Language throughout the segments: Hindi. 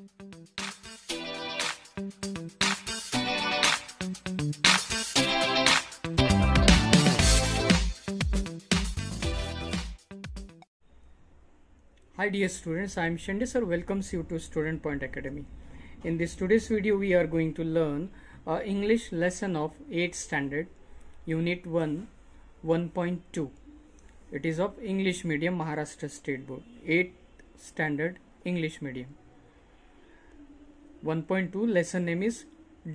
Hi dear students, I am Shinde sir welcomes you to Student Point Academy. In this today's video we are going to learn uh, English lesson of 8th standard unit 1 1.2. It is of English medium Maharashtra State Board 8th standard English medium. 1.2 lesson name is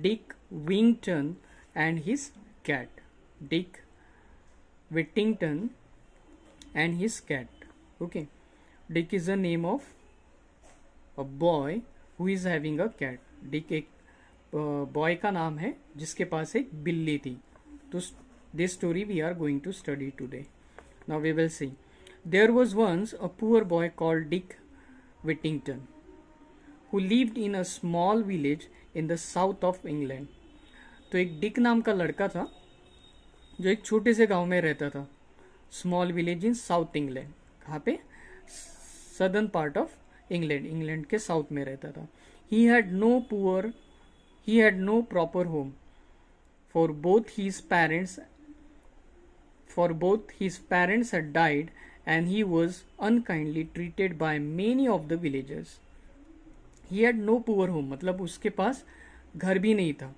Dick Whittington and his cat. Dick Whittington and his cat. Okay. Dick is the name of a boy who is having a cat. Dick boy ka naam hai jiske paas ek billi thi. To this story we are going to study today. Now we will see. There was once a poor boy called Dick Whittington who lived in a small village in the south of England. तो एक डिक नाम का लड़का था जो एक छोटे से गांव में रहता था small village in south England कहाँ पे southern part of England England के साउथ में रहता था he had no poor he had no proper home for both his parents for both his parents had died and he was unkindly treated by many of the villagers. He had no poor home मतलब उसके पास घर भी नहीं था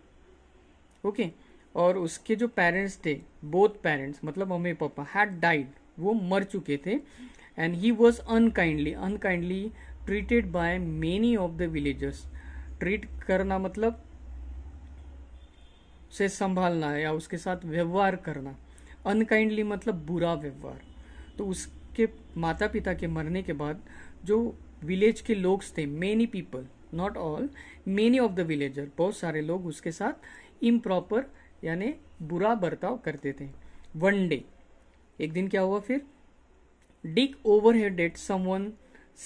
ओके okay? और उसके जो पेरेंट्स थे बोथ पेरेंट्स मतलब मम्मी पापा हैड डाइड वो मर चुके थे and he was unkindly unkindly treated by many of the villagers treat करना मतलब से संभालना या उसके साथ व्यवहार करना अनकाइंडली मतलब बुरा व्यवहार तो उसके माता पिता के मरने के बाद जो विलेज के लोग थे many people not all many of the villager बहुत सारे लोग उसके साथ इम्प्रॉपर यानी बुरा बर्ताव करते थे वन डे एक दिन क्या हुआ फिर Dick overheard at someone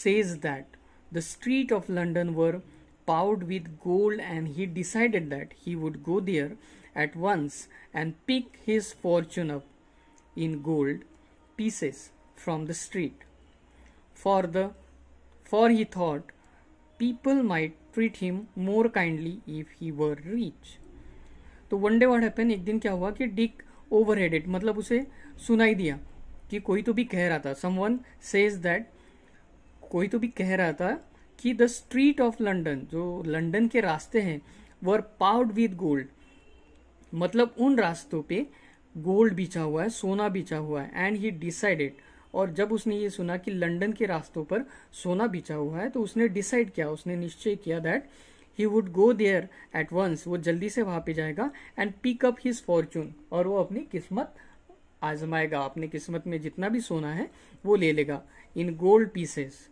says that the street of London were paved with gold and he decided that he would go there at once and pick his fortune up in gold pieces from the street for the for he thought people might treat him more kindly if he were rich. तो वन डे वॉट हैपन एक दिन क्या हुआ कि डिक ओवर हेडेड मतलब उसे सुनाई दिया कि कोई तो भी कह रहा था सम वन सेज दैट कोई तो भी कह रहा था कि द स्ट्रीट ऑफ लंडन जो लंडन के रास्ते हैं वर पाउड विद गोल्ड मतलब उन रास्तों पे गोल्ड बिछा हुआ है सोना बिछा हुआ है एंड ही डिसाइडेड और जब उसने ये सुना कि लंदन के रास्तों पर सोना बिछा हुआ है तो उसने डिसाइड किया उसने निश्चय किया that he would go there at once वो जल्दी से वहां पे जाएगा and pick up his fortune और वो अपनी किस्मत आजमाएगा अपनी किस्मत में जितना भी सोना है वो ले लेगा इन गोल्ड पीसेस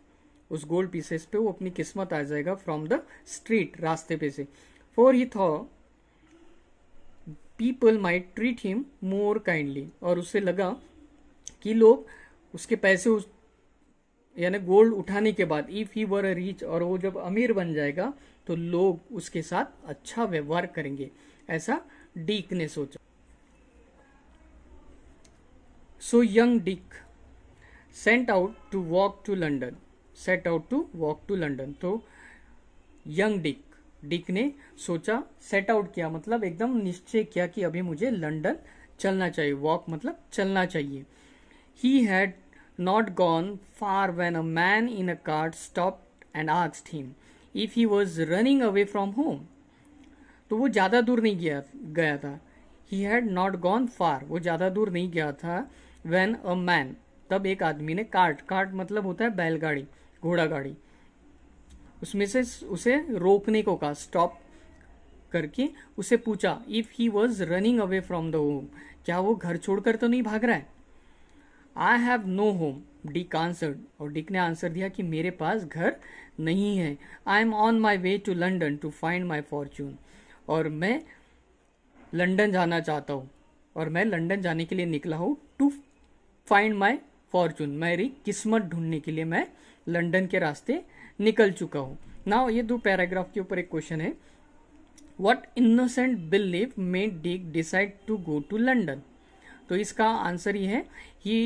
उस गोल्ड पीसेस पे वो अपनी किस्मत आ जाएगा फ्रॉम द स्ट्रीट रास्ते पे से for he thought people might treat him more kindly और उससे लगा कि लोग उसके पैसे उस यानी गोल्ड उठाने के बाद इफ ही वर रिच और वो जब अमीर बन जाएगा तो लोग उसके साथ अच्छा व्यवहार करेंगे ऐसा डीक ने सोचा so young Dick set out to walk to London set out to walk to London तो यंग डिक डिक ने सोचा सेट आउट किया मतलब एकदम निश्चय किया कि अभी मुझे लंडन चलना चाहिए वॉक मतलब चलना चाहिए He had not gone far when a man in a cart stopped and asked him if he was running away from home. तो वो ज़्यादा दूर नहीं गया गया था he had not gone far वो ज़्यादा दूर नहीं गया था वैन अ मैन तब एक आदमी ने कार्ट कार्ट मतलब होता है बैलगाड़ी घोड़ा गाड़ी उसमें से उसे रोकने को कहा स्टॉप करके उसे पूछा if he was running away from the home क्या वो घर छोड़कर तो नहीं भाग रहा है I have no home Dick answer और डिक ने आंसर दिया कि मेरे पास घर नहीं है I am on my way to London to find my fortune और मैं लंडन जाना चाहता हूँ और मैं लंडन जाने के लिए निकला हूँ टू फाइंड माई फॉर्चून मेरी किस्मत ढूंढने के लिए मैं लंडन के रास्ते निकल चुका हूँ ना ये दो पैराग्राफ के ऊपर एक क्वेश्चन है what innocent belief made Dick decide to go to London तो इसका आंसर ये है he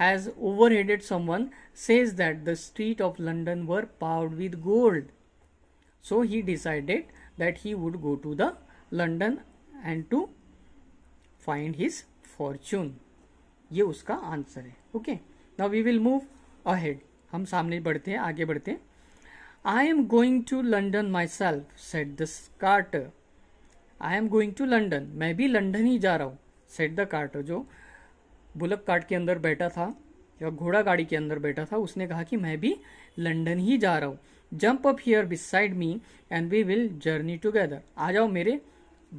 has overheaded someone says that the street of London were paved with gold. So he decided that he would go to the London and to find his fortune. ye uska answer hai okay now we will move ahead hum samne badhte hain aage badhte hain i am going to london myself said the carter i am going to london main bhi london hi ja raha hu said the carter jo bullock cart के अंदर बैठा था या घोड़ा गाड़ी के अंदर बैठा था उसने कहा कि मैं भी लंदन ही जा रहा हूँ jump up here beside me and we will journey together आ जाओ मेरे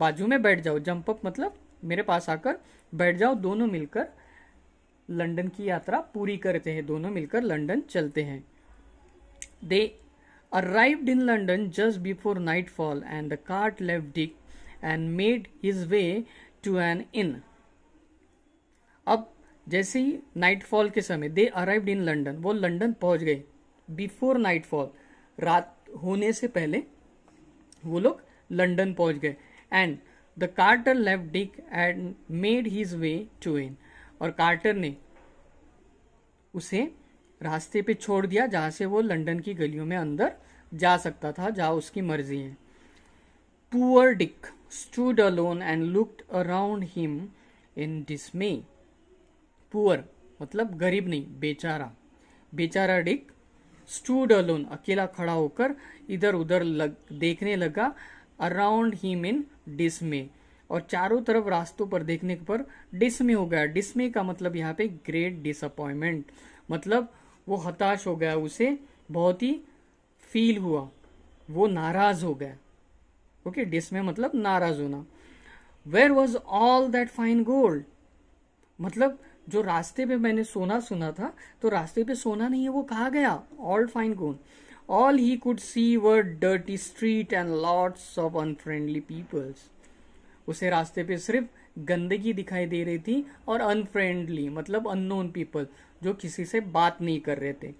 बाजू में बैठ जाओ जंप अप मतलब मेरे पास आकर बैठ जाओ दोनों मिलकर लंदन की यात्रा पूरी करते हैं दोनों मिलकर लंदन चलते हैं they in in just before nightfall and the cart left Dick and made his way to an inn अब जैसे ही नाइटफॉल के समय दे अराइव्ड इन लंडन वो लंदन पहुंच गए बिफोर नाइटफॉल रात होने से पहले वो लोग लंडन पहुंच गए and the carter left Dick and made his way to an और कार्टर ने उसे रास्ते पे छोड़ दिया जहाँ से वो लंदन की गलियों में अंदर जा सकता था जहाँ उसकी मर्जी है poor Dick stood alone and looked around him in dismay poor मतलब गरीब नहीं बेचारा बेचारा डिक स्टूड अलोन अकेला खड़ा होकर इधर उधर लग, देखने लगा अराउंड ही मिन डिसमे और चारों तरफ रास्तों पर देखने पर डिसमे हो गया डिसमे का मतलब यहाँ पे ग्रेट डिसअपॉइंटमेंट मतलब वो हताश हो गया उसे बहुत ही फील हुआ वो नाराज हो गया ओके डिसमे मतलब नाराज होना where was all that fine gold मतलब जो रास्ते पे मैंने सोना सुना था तो रास्ते पे सोना नहीं है वो कहा गया all fine gone all he could see were dirty street and lots of unfriendly peoples उसे रास्ते पे सिर्फ गंदगी दिखाई दे रही थी और अनफ्रेंडली मतलब अननोन पीपल जो किसी से बात नहीं कर रहे थे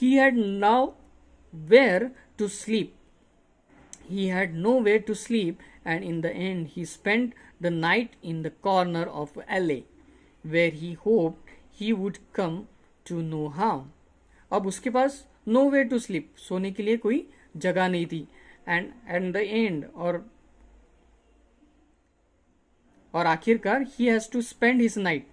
he had nowhere to sleep nowhere to sleep and in the end he spend the night in the corner of alley where he hope he would come to no harm अब उसके पास नो वे टू स्लीप सोने के लिए कोई जगह नहीं थी एंड एट द एंड और और आखिरकार he has to spend his night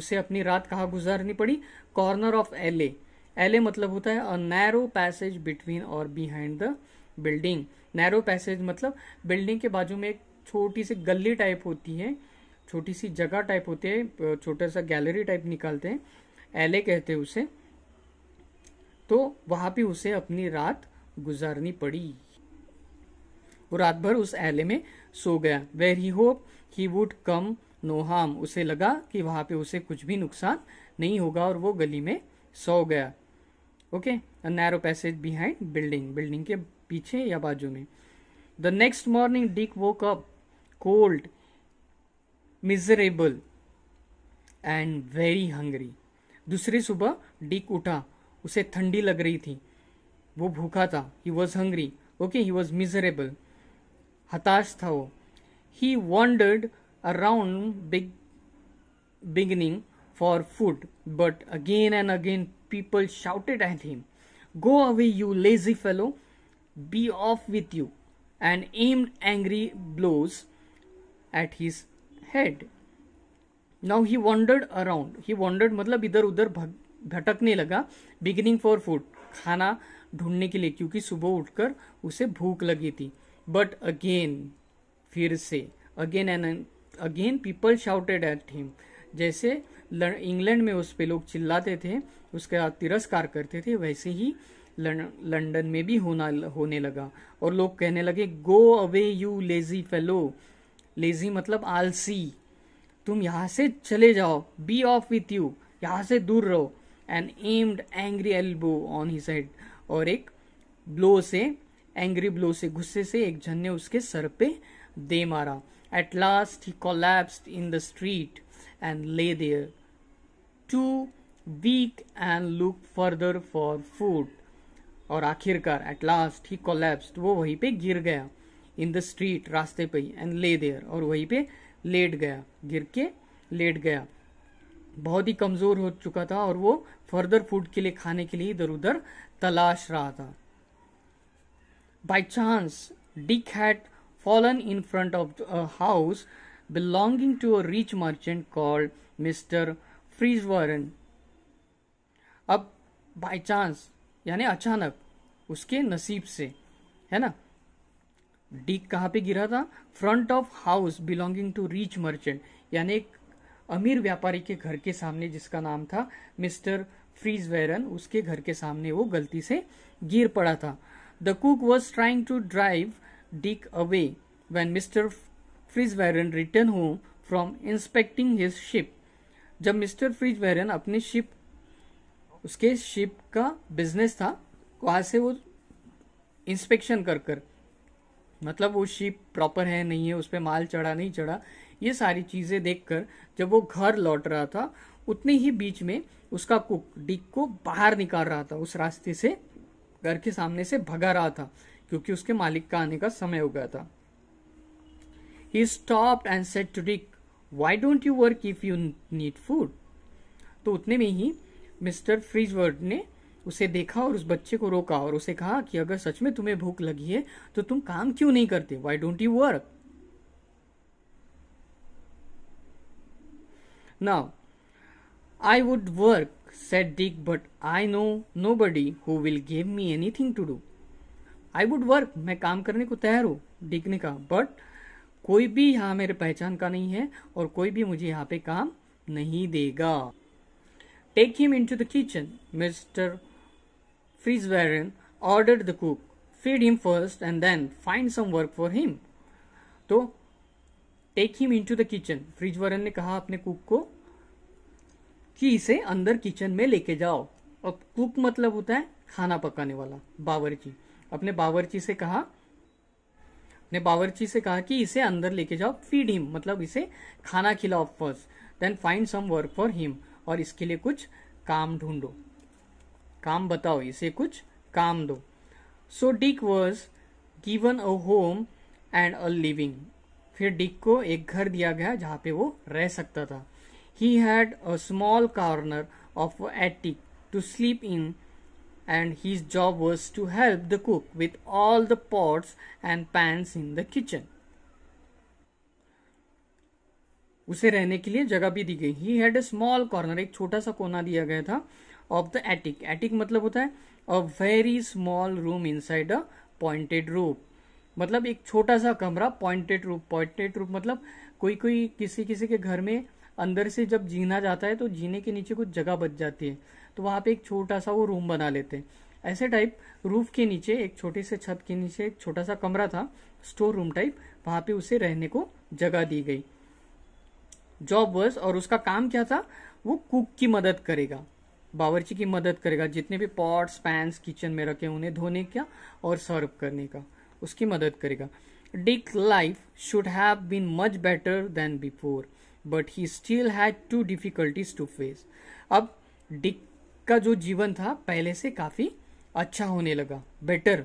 उसे अपनी रात कहाँ गुजारनी पड़ी corner of alley alley मतलब होता है अ नैरो पैसेज बिटवीन और behind the building narrow passage मतलब बिल्डिंग के बाजू में एक छोटी सी गली टाइप होती है छोटी सी जगह टाइप होती है छोटा सा गैलरी टाइप निकालते हैं एले कहते उसे तो वहां पे उसे अपनी रात गुजारनी पड़ी वो रात भर उस एले में सो गया where he hope he would come no harm उसे लगा कि वहां पे उसे कुछ भी नुकसान नहीं होगा और वो गली में सो गया okay narrow passage behind building building के पीछे या बाजू में the next morning Dick woke up cold miserable and very hungry दूसरी सुबह डिक उठा उसे ठंडी लग रही थी वो भूखा था he was hungry okay he was miserable हताश था वो he wandered around big beginning for food but again and again people shouted at him go away you lazy fellow be off with you and aimed angry blows at his head now he wandered around he wandered मतलब इधर उधर भटकने लगा बिगिनिंग फॉर फूड खाना ढूंढने के लिए क्योंकि सुबह उठकर उसे भूख लगी थी बट अगेन फिर से again and again people shouted at him जैसे इंग्लैंड में उस पर लोग चिल्लाते थे उसका तिरस्कार करते थे वैसे ही लंदन में भी होना होने लगा और लोग कहने लगे go away you lazy fellow lazy मतलब आलसी तुम यहाँ से चले जाओ बी ऑफ विथ यू यहाँ से दूर रहो and aimed angry elbow on his head और एक ब्लो से एंग्री ब्लो से गुस्से से एक जन ने उसके सर पे दे मारा at last he collapsed in the street and lay there too weak and look further for food और आखिरकार एट लास्ट ही कोलैप्स्ड वो वहीं पे गिर गया इन द स्ट्रीट रास्ते पे ही एंड ले देयर और वहीं पे लेट गया गिर के लेट गया बहुत ही कमज़ोर हो चुका था और वो फर्दर फूड के लिए खाने के लिए इधर उधर तलाश रहा था by chance Dick had fallen in front of house belonging to a rich merchant called mister Fitz Frieswarren. अब बाई चांस यानी अचानक उसके नसीब से है ना डी कहाँ पे गिरा था front of house belonging to rich merchant यानी एक अमीर व्यापारी के घर के सामने जिसका नाम था मिस्टर फ्रीज वेरन उसके घर के सामने वो गलती से गिर पड़ा था the cook was trying to drive Dick away when mister Fitzwarren return home from inspecting his ship जब मिस्टर फ्रीज वेरन अपने शिप उसके शिप का बिजनेस था वहां से वो इंस्पेक्शन कर कर मतलब वो शिप प्रॉपर है नहीं है उस पर माल चढ़ा नहीं चढ़ा ये सारी चीज़ें देखकर जब वो घर लौट रहा था उतने ही बीच में उसका कुक डिक को बाहर निकाल रहा था उस रास्ते से घर के सामने से भगा रहा था क्योंकि उसके मालिक का आने का समय हो गया था he stop and said to Dick why don't you work if you need food तो उतने में ही मिस्टर फ्रीजवर्ड ने उसे देखा और उस बच्चे को रोका और उसे कहा कि अगर सच में तुम्हें भूख लगी है तो तुम काम क्यों नहीं करते why don't you work now I would work said Dick but I know nobody who will give me anything to do I would work मैं काम करने को तैयार हूँ डिक ने कहा बट कोई भी यहाँ मेरे पहचान का नहीं है और कोई भी मुझे यहाँ पे काम नहीं देगा take him into the kitchen Mr Fitzwarren ordered the cook, feed him first and then find some work for him. तो take him into the kitchen Fitzwarren ने कहा अपने कुक को कि इसे अंदर किचन में लेके जाओ और कुक मतलब होता है खाना पकाने वाला बावर्ची अपने बावर्ची से कहा ने बावर्ची से कहा कि इसे अंदर लेके जाओ फीड हिम मतलब इसे खाना खिलाओ first then find some work for him और इसके लिए कुछ काम ढूंढो काम बताओ इसे कुछ काम दो so Dick was given a home and a living फिर डिक को एक घर दिया गया जहां पे वो रह सकता था he had a small corner of attic to sleep in and his job was to help the cook with all the pots and pans in the kitchen उसे रहने के लिए जगह भी दी गई he had a small corner एक छोटा सा कोना दिया गया था ऑफ द एटिक एटिक मतलब होता है a very small room inside a pointed roof मतलब एक छोटा सा कमरा पॉइंटेड रूप पॉइंटेड रूप मतलब कोई कोई किसी किसी के घर में अंदर से जब जीना जाता है तो जीने के नीचे कुछ जगह बच जाती है तो वहाँ पे एक छोटा सा वो रूम बना लेते हैं ऐसे टाइप रूफ के नीचे एक छोटे से छत के नीचे एक छोटा सा कमरा था स्टोर रूम टाइप वहाँ पे उसे रहने को जगह दी गई जॉब वर्स और उसका काम क्या था वो कुक की मदद करेगा बावर्ची की मदद करेगा जितने भी पॉट्स पैंस किचन में रखे उन्हें धोने का और सर्व करने का उसकी मदद करेगा Dick life should have been much better than before but he still had two difficulties to face अब डिक का जो जीवन था पहले से काफ़ी अच्छा होने लगा बेटर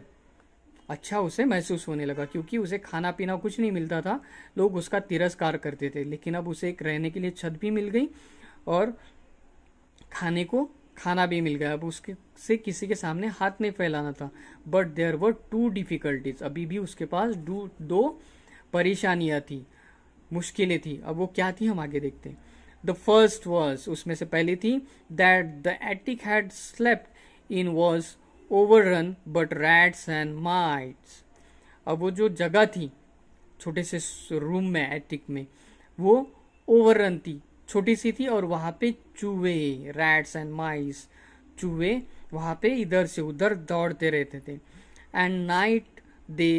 अच्छा उसे महसूस होने लगा क्योंकि उसे खाना पीना कुछ नहीं मिलता था लोग उसका तिरस्कार करते थे लेकिन अब उसे एक रहने के लिए छत भी मिल गई और खाने को खाना भी मिल गया अब उसके से किसी के सामने हाथ नहीं फैलाना था but there were two difficulties अभी भी उसके पास दो परेशानियाँ थी मुश्किलें थी अब वो क्या थी हम आगे देखते हैं द फर्स्ट वॉज उसमें से पहली थी that the attic had slept in was overrun by rats and mice अब वो जो जगह थी छोटे से रूम में एटिक में वो ओवर रन थी छोटी सी थी और वहाँ पे चूहे रैट्स एंड माइस चूहे वहाँ पे इधर से उधर दौड़ते रहते थे and night they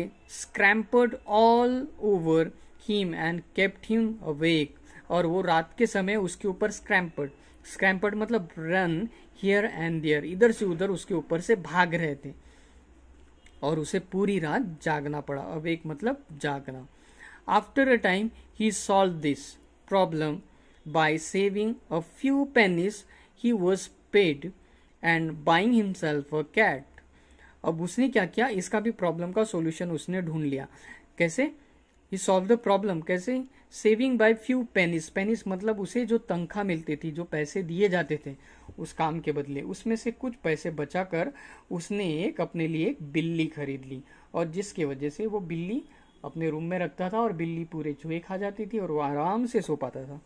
scampered all over him and kept him awake और वो रात के समय उसके ऊपर स्क्रैम्पर्ड स्क्रैम्पर्ड मतलब रन हियर एंड देयर इधर से उधर उसके ऊपर से भाग रहे थे और उसे पूरी रात जागना पड़ा अवेक मतलब जागना after a time he solve this problem by saving a few pennies he was paid and buying himself a cat अब उसने क्या किया इसका भी प्रॉब्लम का सोल्यूशन उसने ढूंढ लिया कैसे ही सॉल्व द प्रॉब्लम कैसे saving by few pennies pennies मतलब उसे जो तनख्वाह मिलती थी जो पैसे दिए जाते थे उस काम के बदले उसमें से कुछ पैसे बचाकर उसने एक अपने लिए एक बिल्ली खरीद ली और जिसकी वजह से वो बिल्ली अपने रूम में रखता था और बिल्ली पूरे चूहे खा जाती थी और वो आराम से सो पाता था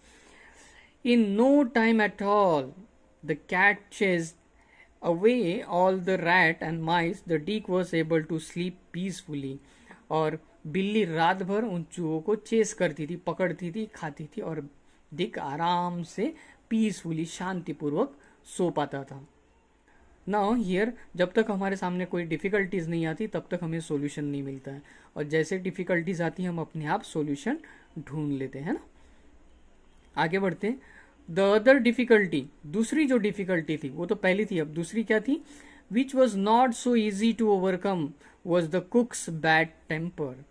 In no time at all, the cat chased away all the rat and mice. The deek was able to sleep peacefully. और बिल्ली रात भर उन चूहों को चेस करती थी पकड़ती थी खाती थी और दिक आराम से पीसफुली शांतिपूर्वक सो पाता था ना हियर जब तक हमारे सामने कोई डिफ़िकल्टीज़ नहीं आती तब तक हमें सोल्यूशन नहीं मिलता है और जैसे डिफ़िकल्टीज़ आती हैं हम अपने आप सोल्यूशन ढूंढ लेते हैं ना आगे बढ़ते हैं द अदर डिफिकल्टी दूसरी जो डिफिकल्टी थी वो तो पहली थी अब दूसरी क्या थी which was not so easy to overcome was the cook's bad temper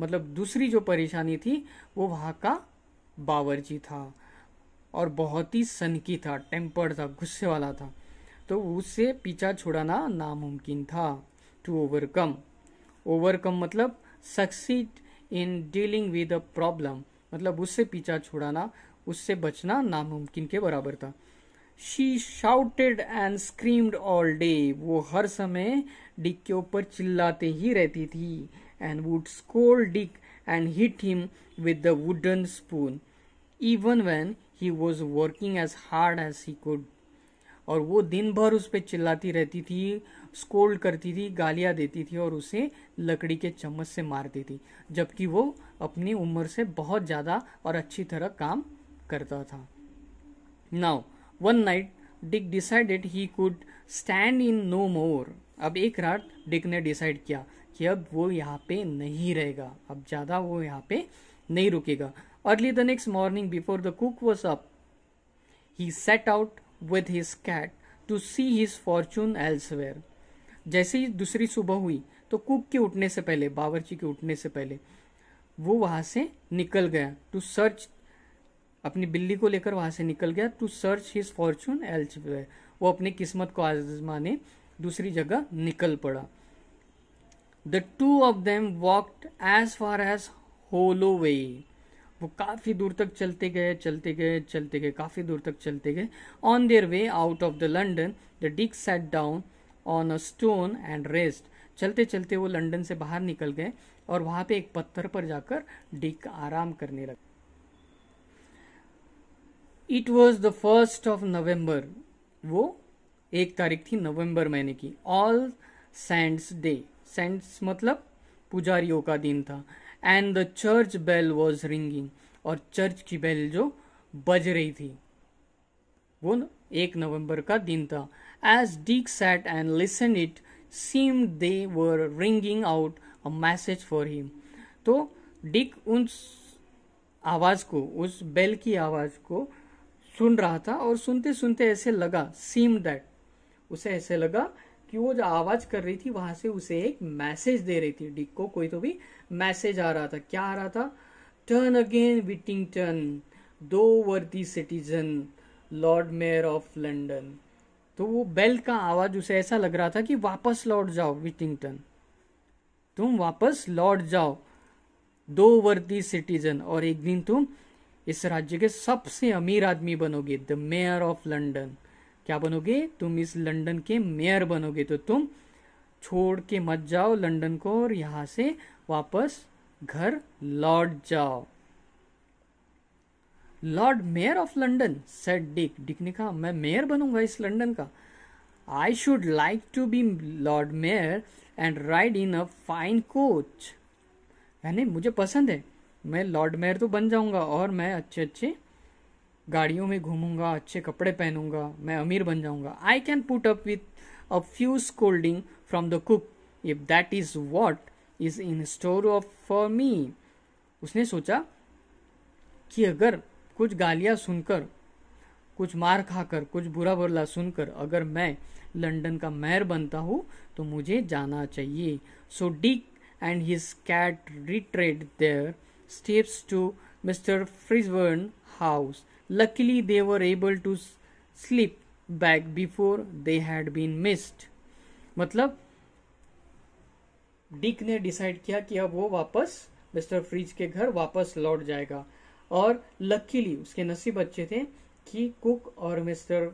मतलब दूसरी जो परेशानी थी वो वहाँ का बावरची था और बहुत ही सनकी था टेम्पर था गुस्से वाला था तो उससे पीछा छुड़ाना नामुमकिन था टू ओवरकम ओवरकम मतलब succeed in dealing with a problem मतलब उससे पीछा छुड़ाना उससे बचना नामुमकिन के बराबर था she shouted and screamed all day वो हर समय डिक के ऊपर चिल्लाते ही रहती थी and would scold Dick and hit him with the wooden spoon even when he was working as hard as he could और वो दिन भर उस पर चिल्लाती रहती थी स्कोल्ड करती थी गालियाँ देती थी और उसे लकड़ी के चम्मच से मारती थी जबकि वो अपनी उम्र से बहुत ज़्यादा और अच्छी तरह काम करता था now one night Dick decided he could stand it no more अब एक रात डिक ने डिसाइड किया कि अब वो यहाँ पे नहीं रहेगा अब ज़्यादा वो यहाँ पे नहीं रुकेगा early the next morning before the cook was up he set out with his cat to see his fortune elsewhere जैसे ही दूसरी सुबह हुई तो कुक के उठने से पहले बावरची के उठने से पहले वो वहां से निकल गया टू सर्च अपनी बिल्ली को लेकर वहाँ से निकल गया to search his fortune elsewhere वो अपनी किस्मत को आजमाने दूसरी जगह निकल पड़ा the two of them walked as far as Holloway वो काफ़ी दूर तक चलते गए चलते गए चलते गए काफ़ी दूर तक चलते गए on their way out of the London the Dick sat down on a stone and rest चलते चलते वो लंडन से बाहर निकल गए और वहाँ पे एक पत्थर पर जाकर डिक आराम करने लगा it was the first of November वो एक तारीख थी नवंबर महीने की ऑल सैंड्स डे सैंड्स मतलब पुजारियों का दिन था and the church bell was ringing और चर्च की बेल जो बज रही थी वो एक नवंबर का दिन था as Dick sat and listen it seem they were ringing out a message for him तो डिक उन आवाज़ को उस बेल की आवाज़ को सुन रहा था और सुनते सुनते ऐसे लगा सीम दैट उसे ऐसे लगा कि वो जो आवाज कर रही थी वहां से उसे एक मैसेज दे रही थी डिक को कोई तो भी मैसेज आ रहा था क्या आ रहा था turn again Whittington thou worthy citizen Lord mayor of London तो वो बेल का आवाज उसे ऐसा लग रहा था कि वापस लौट जाओ विटिंगटन तुम वापस लौट जाओ दो वर्दी सिटीजन और एक दिन तुम इस राज्य के सबसे अमीर आदमी बनोगे द मेयर ऑफ लंडन क्या बनोगे तुम इस लंडन के मेयर बनोगे तो तुम छोड़ के मत जाओ लंडन को और यहां से वापस घर लौट जाओ Lord mayor of London said Dick Dick ने कहा मैं मेयर बनूंगा इस लंडन का I should like to be Lord Mayor and ride in a fine coach यानी मुझे पसंद है मैं लॉर्ड मेयर तो बन जाऊंगा और मैं अच्छे अच्छे गाड़ियों में घूमूंगा अच्छे कपड़े पहनूंगा मैं अमीर बन जाऊंगा I can put up with a few scolding from the cook if that is what is in store of for me उसने सोचा कि अगर कुछ गालियाँ सुनकर कुछ मार खाकर कुछ बुरा बुरला सुनकर अगर मैं लंदन का मेयर बनता हूँ तो मुझे जाना चाहिए so Dick and his cat retraced their steps to Mr. Frisburn's house. Luckily, they were able to slip back before they had been missed. मतलब डिक ने डिसाइड किया कि अब वो वापस मिस्टर फ्रिज के घर वापस लौट जाएगा और लकीली उसके नसीब अच्छे थे कि कुक और मिस्टर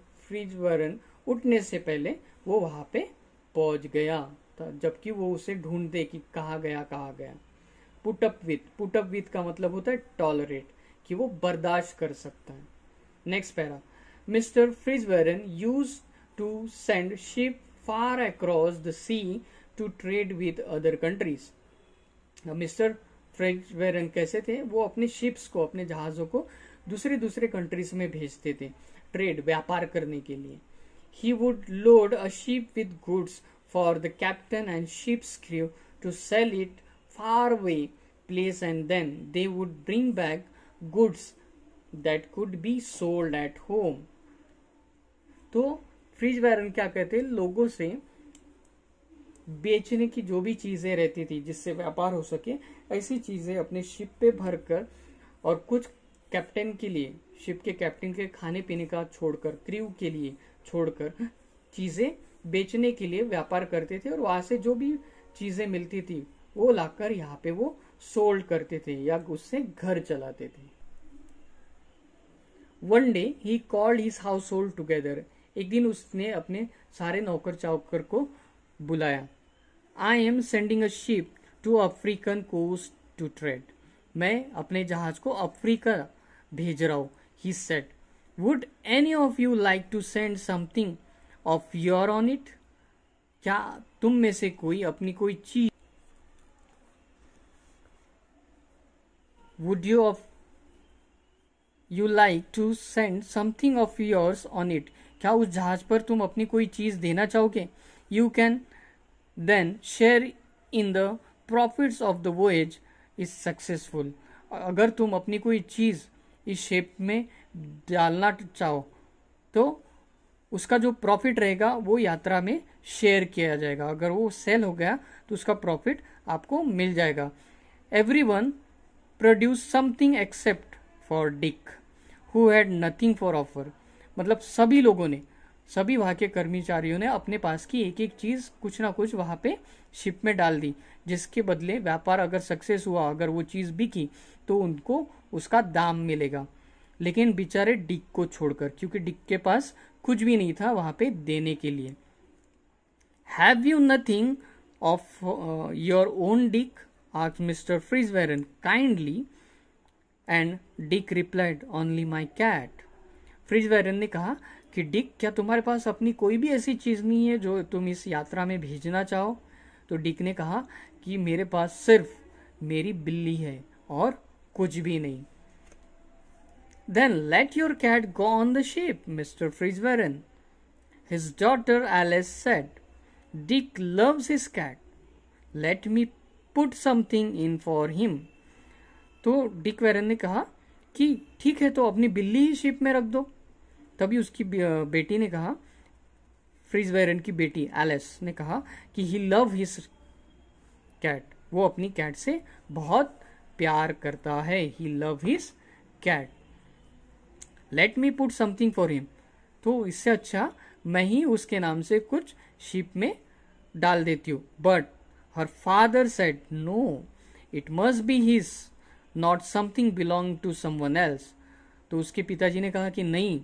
वरन उठने से पहले वो वहां पे पहुंच गया जबकि वो उसे ढूंढते कि कहा गया कहा गया पुटअप विथ पुटअप विथ का मतलब होता है टॉलरेट कि वो बर्दाश्त कर सकता है next para Mr Fitzwarren use to send ship far across the sea to trade with other countries Mr Fitzwarren कैसे थे वो अपने शिप्स को अपने जहाजों को दूसरे दूसरे कंट्रीज में भेजते थे ट्रेड व्यापार करने के लिए he would load a ship with goods for the captain and ship's crew to sell it away place and then they would bring back goods that could be sold at home तो फ्रिज बैरन क्या कहते हैं लोगों से बेचने की जो भी चीजें रहती थी जिससे व्यापार हो सके ऐसी चीजें अपने शिप पे भरकर और कुछ कैप्टन के लिए शिप के कैप्टन के खाने पीने का छोड़कर क्रू के लिए छोड़कर चीजें बेचने के लिए व्यापार करते थे और वहां से जो भी चीजें मिलती थी वो लाकर यहाँ पे वो सोल्ड करते थे या उससे घर चलाते थे one day he called his household together एक दिन उसने अपने सारे नौकर चाकर को बुलाया I am sending a ship to African coast to trade मैं अपने जहाज को अफ्रीका भेज रहा हूँ he said would any of you like to send something of your on it क्या तुम में से कोई अपनी कोई चीज Would you of you like to send something of yours on it क्या उस जहाज पर तुम अपनी कोई चीज़ देना चाहोगे you can then share in the profits of the voyage is successful अगर तुम अपनी कोई चीज़ इस शेप में डालना चाहो तो उसका जो प्रॉफिट रहेगा वो यात्रा में शेयर किया जाएगा अगर वो सेल हो गया तो उसका प्रॉफिट आपको मिल जाएगा everyone produce something except for Dick who had nothing for offer मतलब सभी लोगों ने सभी वहाँ के कर्मचारियों ने अपने पास की एक एक चीज़ कुछ ना कुछ वहाँ पे शिप में डाल दी जिसके बदले व्यापार अगर सक्सेस हुआ अगर वो चीज़ बिकी तो उनको उसका दाम मिलेगा लेकिन बेचारे डिक को छोड़कर क्योंकि डिक के पास कुछ भी नहीं था वहाँ पे देने के लिए have you nothing of your own Dick asked Mr. Frisbaron kindly, and Dick replied only my cat. Fitz ne kaha कि डिक क्या तुम्हारे पास अपनी कोई भी ऐसी चीज़ नहीं है जो तुम इस यात्रा में भेजना चाहो तो डिक ने कहा कि मेरे पास सिर्फ मेरी बिल्ली है और कुछ भी नहीं then let your cat go on the ship Mr Fitzwarren warren his daughter Alice said Dick loves his cat let me put something in for him तो डिक वेरन ने कहा कि ठीक है तो अपनी बिल्ली ही शिप में रख दो तभी उसकी बेटी ने कहा फ्रिज वेरन की बेटी एलेस ने कहा कि ही लव हिज कैट वो अपनी कैट से बहुत प्यार करता है he love his cat let me put something for him तो इससे अच्छा मैं ही उसके नाम से कुछ शिप में डाल देती हूँ but Her father said, No, it must be his not something belong to someone else तो उसके पिताजी ने कहा कि नहीं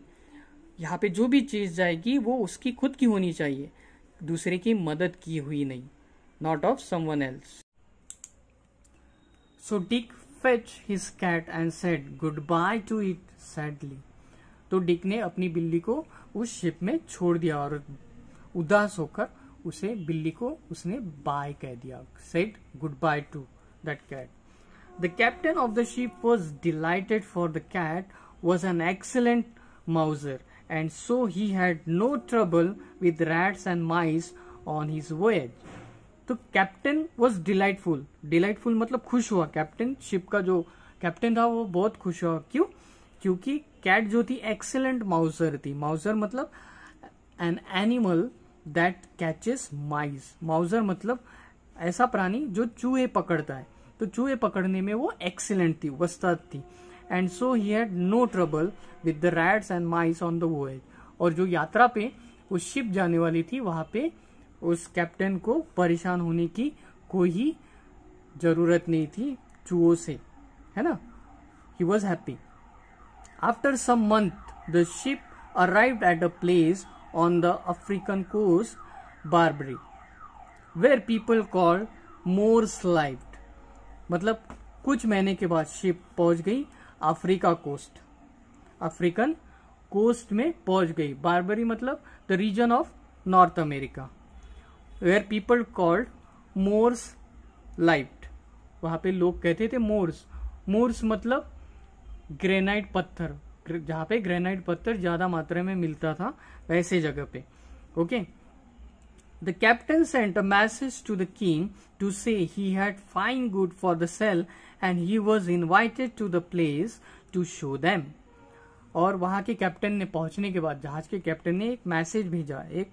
यहाँ पे जो भी चीज़ जाएगी वो उसकी खुद की होनी चाहिए दूसरे की मदद की हुई नहीं not of someone else so Dick fetch his cat and said goodbye to it sadly तो डिक ने अपनी बिल्ली को उस शिप में छोड़ दिया और उदास होकर उसे बिल्ली को उसने बाय कह दिया said goodbye to that cat the captain of the ship was delighted for the cat was an excellent mouser and so he had no trouble with rats and mice on his voyage तो कैप्टन वॉज डिलाइटफुल डिलाइटफुल मतलब खुश हुआ कैप्टन शिप का जो कैप्टन था वो बहुत खुश हुआ क्यों क्योंकि कैट जो थी एक्सेलेंट माउजर थी माउजर मतलब an animal that catches mice mouser मतलब ऐसा प्राणी जो चूहे पकड़ता है तो चूहे पकड़ने में वो एक्सीलेंट थी वस्ताद थी and so he had no trouble with the rats and mice on the voyage और जो यात्रा पे उस शिप जाने वाली थी वहां पे उस कैप्टन को परेशान होने की कोई जरूरत नहीं थी चूहो से है ना he was happy after some month the ship arrive at a place on the African coast Barbary, where people called Moors lived. मतलब कुछ महीने के बाद शिप पहुंच गई अफ्रीका कोस्ट अफ्रीकन कोस्ट में पहुंच गई बारबरी मतलब the region of North America where people called Moors life वहां पे लोग कहते थे मोर्स मोर्स मतलब ग्रेनाइट पत्थर जहाँ पे ग्रेनाइट पत्थर ज्यादा मात्रा में मिलता था वैसे जगह पे okay the captain sent a message to the king to say he had fine good for the sale and he was invited to the place to show them और वहां के कैप्टन ने पहुंचने के बाद जहाज के कैप्टन ने एक मैसेज भेजा एक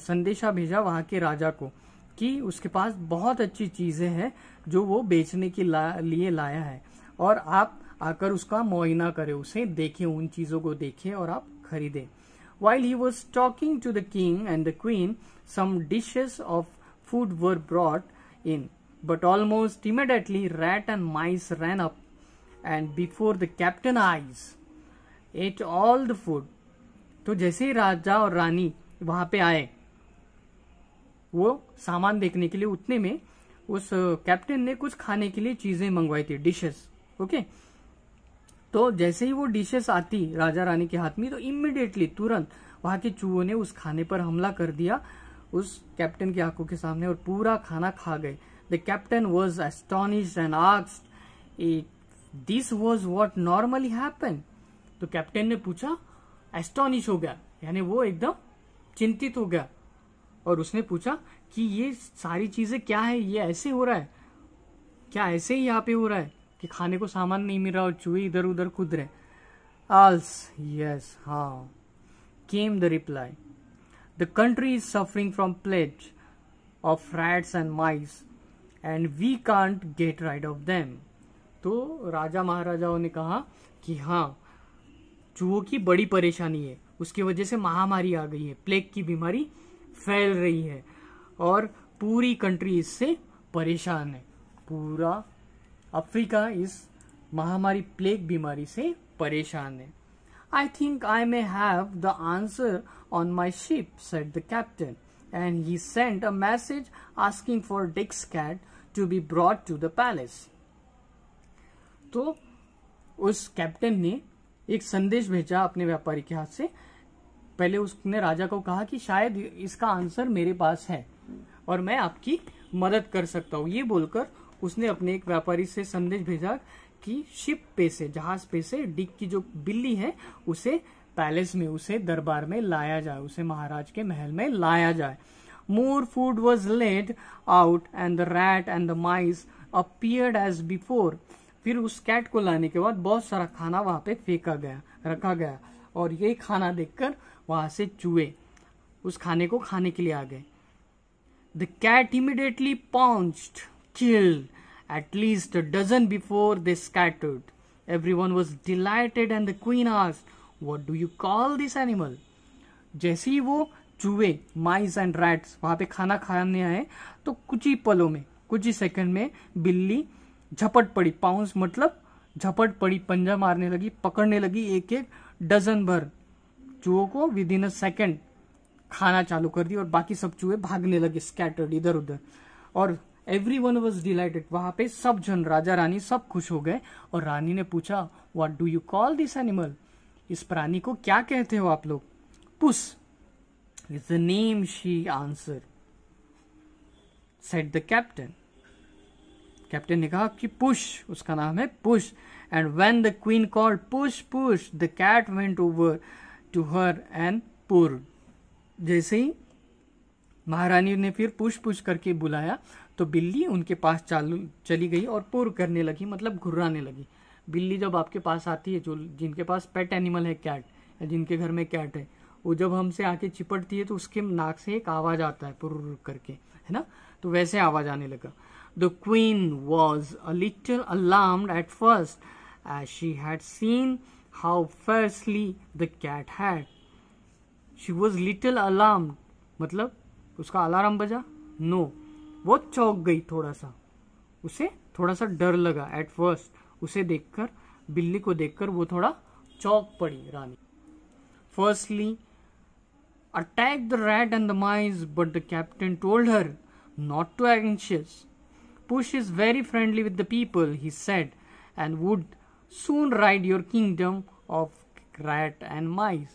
संदेशा भेजा वहां के राजा को कि उसके पास बहुत अच्छी चीजें हैं जो वो बेचने के ला, लिए लाया है और आप आकर उसका मुआइना करे उसे देखे उन चीजों को देखे और आप खरीदे while he was talking to the king and the queen some dishes of food were brought in but almost immediately rat and mice ran up and before the captain eyes ate all the food तो जैसे ही राजा और रानी वहां पे आए वो सामान देखने के लिए उतने में उस कैप्टन uh, ने कुछ खाने के लिए चीजें मंगवाई थी डिशेस ओके okay? तो जैसे ही वो डिशेस आती राजा रानी के हाथ में तो इमिडिएटली तुरंत वहां के चूहों ने उस खाने पर हमला कर दिया उस कैप्टन की आंखों के सामने और पूरा खाना खा गए the captain was astonish and आक्स्ड this was what normally happen तो कैप्टन ने पूछा एस्टोनिश हो गया यानी वो एकदम चिंतित हो गया और उसने पूछा कि ये सारी चीजें क्या है ये ऐसे हो रहा है क्या ऐसे ही यहाँ पे हो रहा है कि खाने को सामान नहीं मिल रहा और चूहे इधर उधर कूद रहे आल्स यस हा came the reply the country is suffering from plague of rats and mice and we can't get rid of them तो राजा महाराजाओं ने कहा कि हाँ चूहों की बड़ी परेशानी है उसकी वजह से महामारी आ गई है प्लेग की बीमारी फैल रही है और पूरी कंट्री इससे परेशान है पूरा अफ्रीका इस महामारी प्लेग बीमारी से परेशान है I think I may have the answer on my ship said the captain and he sent a message asking for Dick's cat to be brought to the palace तो उस कैप्टन ने एक संदेश भेजा अपने व्यापारी के हाथ से पहले उसने राजा को कहा कि शायद इसका आंसर मेरे पास है और मैं आपकी मदद कर सकता हूँ ये बोलकर उसने अपने एक व्यापारी से संदेश भेजा कि शिप पे से जहाज पे से डिक की जो बिल्ली है उसे पैलेस में उसे दरबार में लाया जाए उसे महाराज के महल में लाया जाए more food was laid out and the rat and the mice appeared as before फिर उस कैट को लाने के बाद बहुत सारा खाना वहां पे फेंका गया रखा गया और ये खाना देखकर वहां से चूहे उस खाने को खाने के लिए आ गए the cat immediately pounced killed, at least a dozen before they scattered. Everyone was delighted and the queen asked, What do you call this animal? जैसे ही वो चूहे माइस एंड रैट्स वहाँ पे खाना खाने आए तो कुछ ही पलों में कुछ ही सेकंड में बिल्ली झपट पड़ी पाउंस मतलब झपट पड़ी पंजा मारने लगी पकड़ने लगी एक एक डजन भर चूहों को विद इन अ सेकेंड खाना चालू कर दी और बाकी सब चूहे भागने लगे स्कैटर्ड इधर उधर और एवरी वन वॉज डिलाइटेड वहां पे सब जन राजा रानी सब खुश हो गए और रानी ने पूछा what do you call this animal इस प्राणी को क्या कहते हो आप लोग Puss is the name she answer said the captain captain ने कहा कि पुश उसका नाम है Puss and when the queen called Puss Puss the cat went over to her and purr जैसे ही महारानी ने फिर पुश पुश करके बुलाया तो बिल्ली उनके पास चालू चली गई और पुर करने लगी मतलब घुर्राने लगी बिल्ली जब आपके पास आती है जो जिनके पास पेट एनिमल है कैट या जिनके घर में कैट है वो जब हमसे आके चिपटती है तो उसके नाक से एक आवाज़ आता है पुर करके है ना तो वैसे आवाज़ आने लगा the queen was a little alarmed at first as she had seen how fiercely the cat had she was little alarm मतलब उसका अलार्म बजा नो no. वो चौक गई थोड़ा सा उसे थोड़ा सा डर लगा एट फर्स्ट उसे देखकर बिल्ली को देखकर वो थोड़ा चौक पड़ी रानी firstly attack the rat and the mice but the captain told her not to anxious Puss is very friendly with the people he said and would soon ride your kingdom of rat and mice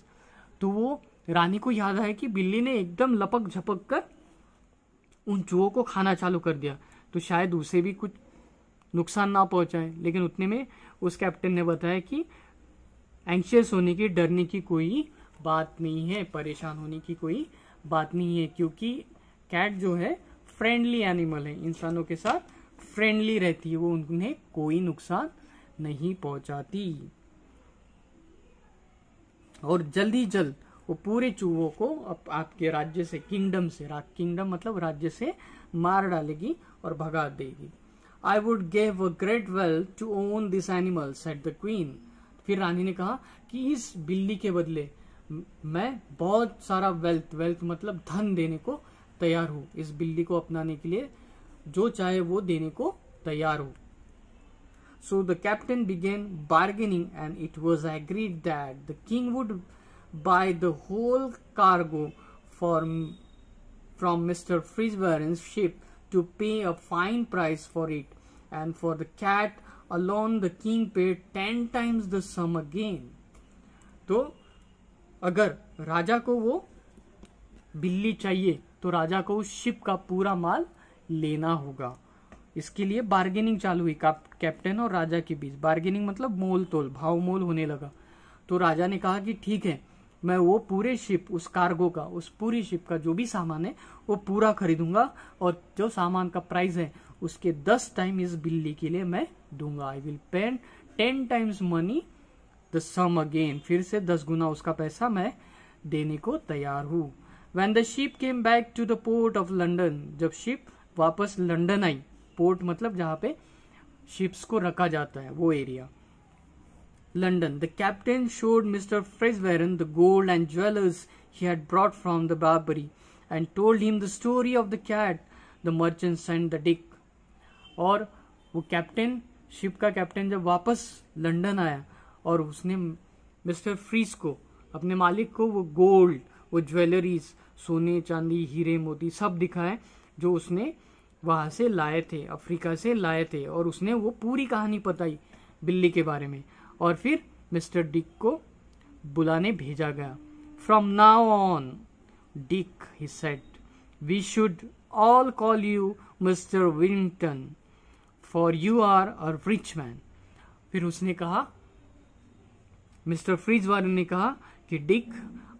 तो वो रानी को याद है कि बिल्ली ने एकदम लपक झपक कर उन चूहों को खाना चालू कर दिया तो शायद उसे भी कुछ नुकसान ना पहुंचाए लेकिन उतने में उस कैप्टन ने बताया कि एंक्शियस होने की डरने की कोई बात नहीं है परेशान होने की कोई बात नहीं है क्योंकि कैट जो है फ्रेंडली एनिमल है इंसानों के साथ फ्रेंडली रहती है वो उन्हें कोई नुकसान नहीं पहुंचाती और जल्दी जल्द वो पूरे चूहों को अब आपके राज्य से किंगडम से किंगडम मतलब राज्य से मार डालेगी और भगा देगी I would gave a great wealth to own this animal said the queen फिर रानी ने कहा कि इस बिल्ली के बदले मैं बहुत सारा वेल्थ वेल्थ मतलब धन देने को तैयार हूं इस बिल्ली को अपनाने के लिए जो चाहे वो देने को तैयार हूं so the captain began bargaining and it was agreed that the king would buy the whole cargo for, from Mr. Frisbaron's ship to pay a fine price for it, and for the cat alone the king paid ten times the sum again. तो अगर राजा को वो बिल्ली चाहिए तो राजा को उस शिप का पूरा माल लेना होगा इसके लिए बार्गेनिंग चालू हुई कैप्टन और राजा के बीच बार्गेनिंग मतलब मोल तोल भाव मोल होने लगा तो राजा ने कहा कि ठीक है मैं वो पूरे शिप उस कार्गो का उस पूरी शिप का जो भी सामान है वो पूरा खरीदूंगा और जो सामान का प्राइस है उसके दस टाइम इस बिल्ली के लिए मैं दूंगा I will pay ten times money the sum again फिर से दस गुना उसका पैसा मैं देने को तैयार हूँ when the ship came back to the port of London जब शिप वापस लंडन आई पोर्ट मतलब जहाँ पे शिप्स को रखा जाता है वो area London. The captain showed Mr. Frisbaron the gold and jewels he had brought from the Barbary and told him the story of the cat, the merchant and the dick. और वो कैप्टन शिप का कैप्टन जब वापस लंदन आया और उसने मिस्टर फ्रीज को अपने मालिक को वो गोल्ड वो ज्वेलरीज सोने चांदी हीरे मोती सब दिखाए जो उसने वहाँ से लाए थे अफ्रीका से लाए थे और उसने वो पूरी कहानी बताई बिल्ली के बारे में और फिर मिस्टर डिक को बुलाने भेजा गया from now on Dick he said we should all call you mister Willington for you are a rich man फिर उसने कहा मिस्टर फ्रिज वाले ने कहा कि डिक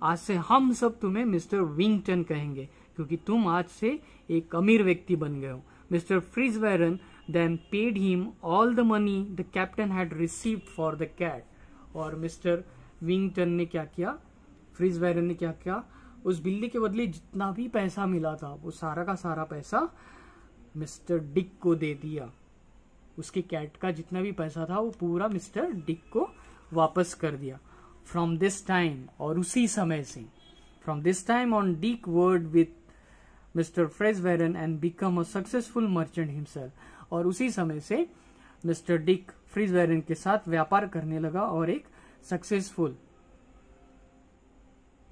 आज से हम सब तुम्हें मिस्टर विंगटन कहेंगे क्योंकि तुम आज से एक अमीर व्यक्ति बन गए हो mister Fitzwarren then paid him all the money the captain had received for the cat. और मिस्टर विंगटन ने क्या किया फ्रिज बैरन ने क्या किया उस बिल्ली के बदले जितना भी पैसा मिला था वो सारा का सारा पैसा मिस्टर डिक को दे दिया उसके कैट का जितना भी पैसा था वो पूरा मिस्टर डिक को वापस कर दिया फ्रॉम दिस टाइम और उसी समय से from this time on Dick worked with mister Fitzwarren and become a successful merchant himself और उसी समय से मिस्टर डिक फ्रिज वैरन के साथ व्यापार करने लगा और एक सक्सेसफुल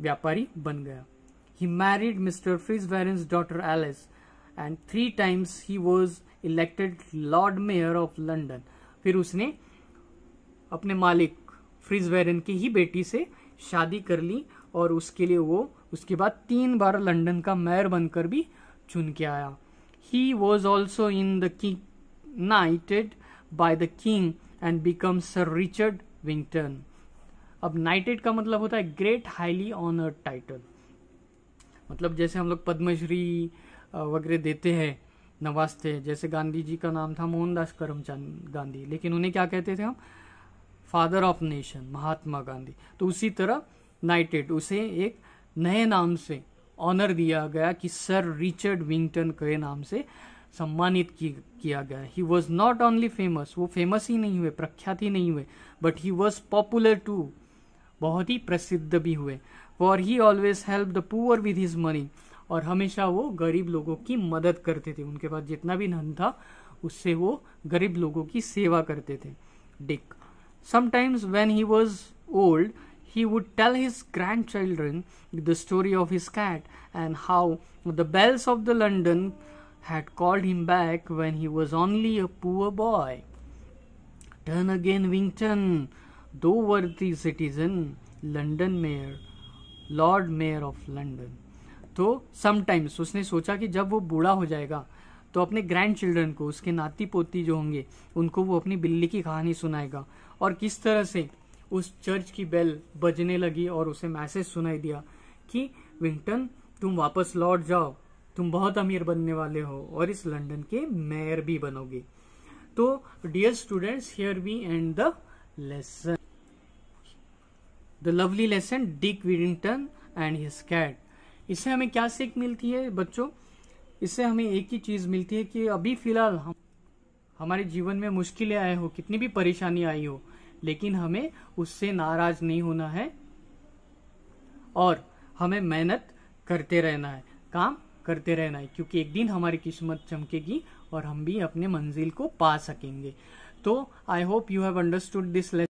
व्यापारी बन गया he married mister Fitzwarren's daughter Alice and three times he was elected lord mayor of London फिर उसने अपने मालिक फ्रिज वैरन की ही बेटी से शादी कर ली और उसके लिए वो उसके बाद तीन बार लंदन का मेयर बनकर भी चुन के आया he was also in the king knighted by the king and becomes Sir Richard Whittington अब नाइटेड का मतलब होता है ग्रेट हाईली ऑनर्ड टाइटल मतलब जैसे हम लोग पद्मश्री वगैरह देते हैं नवाजते जैसे गांधी जी का नाम था मोहनदास करमचंद गांधी लेकिन उन्हें क्या कहते थे हम father of nation Mahatma Gandhi तो उसी तरह नाइटेड उसे एक नए नाम से ऑनर दिया गया कि सर रिचर्ड विंगटन के नाम से सम्मानित किया गया he was not only famous वो फेमस ही नहीं हुए प्रख्यात ही नहीं हुए but he was popular too बहुत ही प्रसिद्ध भी हुए for he always help the poor with his money और हमेशा वो गरीब लोगों की मदद करते थे उनके पास जितना भी धन था उससे वो गरीब लोगों की सेवा करते थे Dick sometimes when he was old he would tell his grandchildren the story of his cat and how the bells of the London had called him back when he was only a poor boy. Turn again, Wington, दो worthy citizen, London Mayor, Lord Mayor of London. तो समटाइम्स उसने सोचा कि जब वो बूढ़ा हो जाएगा तो अपने ग्रैंड चिल्ड्रन को उसके नाती पोती जो होंगे उनको वो अपनी बिल्ली की कहानी सुनाएगा और किस तरह से उस चर्च की बेल बजने लगी और उसे मैसेज सुनाई दिया कि विंगटन तुम वापस लौट जाओ तुम बहुत अमीर बनने वाले हो और इस लंदन के मेयर भी बनोगे तो dear students here we end the lesson the lovely lesson Dick Whittington and his cat इससे हमें क्या सीख मिलती है बच्चों इससे हमें एक ही चीज मिलती है कि अभी फिलहाल हम हमारे जीवन में मुश्किलें आए हो कितनी भी परेशानी आई हो लेकिन हमें उससे नाराज नहीं होना है और हमें मेहनत करते रहना है काम करते रहना है क्योंकि एक दिन हमारी किस्मत चमकेगी और हम भी अपने मंजिल को पा सकेंगे तो I hope you have understood this lesson